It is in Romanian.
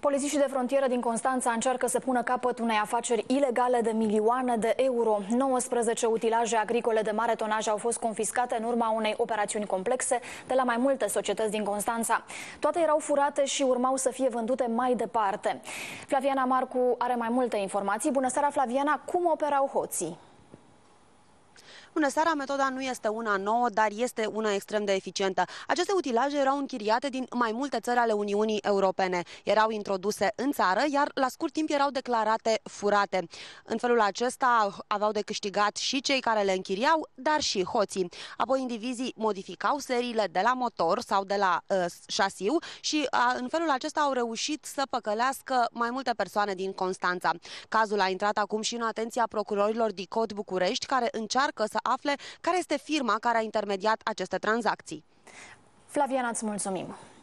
Polițiștii de frontieră din Constanța încearcă să pună capăt unei afaceri ilegale de milioane de euro. 19 utilaje agricole de mare tonaj au fost confiscate în urma unei operațiuni complexe de la mai multe societăți din Constanța. Toate erau furate și urmau să fie vândute mai departe. Flaviana Marcu are mai multe informații. Bună seara, Flaviana! Cum operau hoții? seara, metoda nu este una nouă, dar este una extrem de eficientă. Aceste utilaje erau închiriate din mai multe țări ale Uniunii Europene. Erau introduse în țară, iar la scurt timp erau declarate furate. În felul acesta aveau de câștigat și cei care le închiriau, dar și hoții. Apoi indivizii modificau seriile de la motor sau de la uh, șasiu și uh, în felul acesta au reușit să păcălească mai multe persoane din Constanța. Cazul a intrat acum și în atenția procurorilor Dicot București, care încearcă să afle care este firma care a intermediat aceste tranzacții. Flaviana, îți mulțumim!